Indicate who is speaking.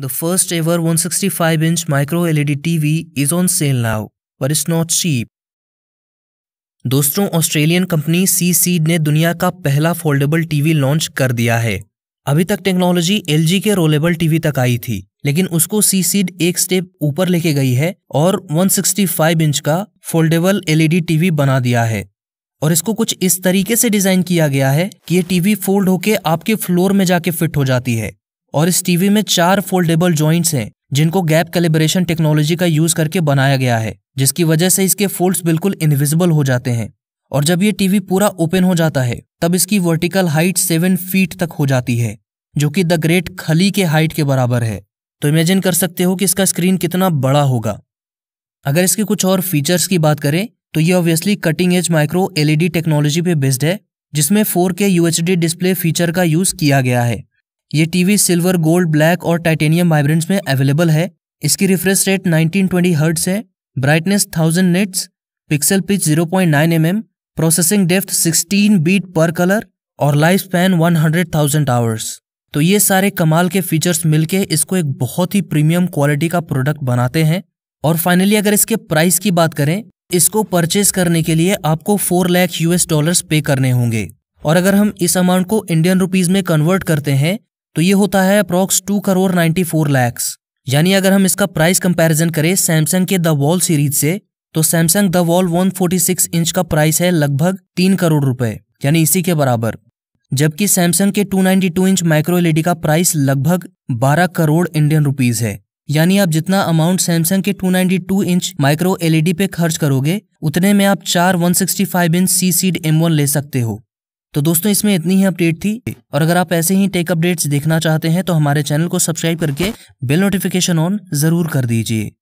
Speaker 1: The first ever 165 inch micro LED TV is on sale now, but it's not cheap. दोस्तों Australian company C Seed ने दुनिया का पहला foldable TV launch कर दिया है अभी तक टेक्नोलॉजी एल के रोलेबल टीवी तक आई थी लेकिन उसको सी सीड एक स्टेप ऊपर लेके गई है और 165 इंच का फोल्डेबल एलईडी टीवी बना दिया है और इसको कुछ इस तरीके से डिजाइन किया गया है कि ये टीवी फोल्ड होके आपके फ्लोर में जाके फिट हो जाती है और इस टीवी में चार फोल्डेबल ज्वाइंट्स हैं जिनको गैप कैलिब्रेशन टेक्नोलॉजी का यूज करके बनाया गया है जिसकी वजह से इसके फोल्ड्स बिल्कुल इनविजिबल हो जाते हैं और जब ये टीवी पूरा ओपन हो जाता है तब इसकी वर्टिकल हाइट सेवन फीट तक हो जाती है जो कि द ग्रेट खली के हाइट के बराबर है तो इमेजिन कर सकते हो कि इसका स्क्रीन कितना बड़ा होगा अगर इसके कुछ और फीचर्स की बात करें तो ये obviously cutting edge micro LED technology पे बेस्ड है जिसमें 4K UHD डिस्प्ले फीचर का यूज किया गया है ये टीवी सिल्वर गोल्ड ब्लैक और टाइटेनियम वाइब्रेंट्स में अवेलेबल है इसकी रिफ्रेश रेट 1920 ट्वेंटी हर्ट्स है brightness 1000 nits pixel pitch 0.9 point processing depth 16 bit per colour और लाइफ स्पैन 100,000 आवर्स तो ये सारे कमाल के फीचर्स मिलके इसको एक बहुत ही प्रीमियम क्वालिटी का प्रोडक्ट बनाते हैं और फाइनली अगर इसके प्राइस की बात करें इसको परचेस करने के लिए आपको फोर लैख यूएस डॉलर्स पे करने होंगे और अगर हम इस अमाउंट को इंडियन रुपीज में कन्वर्ट करते हैं तो ये होता है approx two crore ninety four lakhs यानी अगर हम इसका प्राइस कंपैरिजन करें सैमसंग के द वॉल सीरीज से तो Samsung the wall six inch का प्राइस है लगभग तीन करोड़ रुपए यानी इसी के बराबर जबकि सैमसंग के two two inch micro LED का प्राइस लगभग बारह करोड़ इंडियन रुपीज है यानी आप जितना अमाउंट सैमसंग के 292 इंच माइक्रो एलईडी पे खर्च करोगे उतने में आप चार 165 इंच सी सीड एम ले सकते हो तो दोस्तों इसमें इतनी ही अपडेट थी और अगर आप ऐसे ही टेक अपडेट्स देखना चाहते हैं तो हमारे चैनल को सब्सक्राइब करके बेल नोटिफिकेशन ऑन जरूर कर दीजिए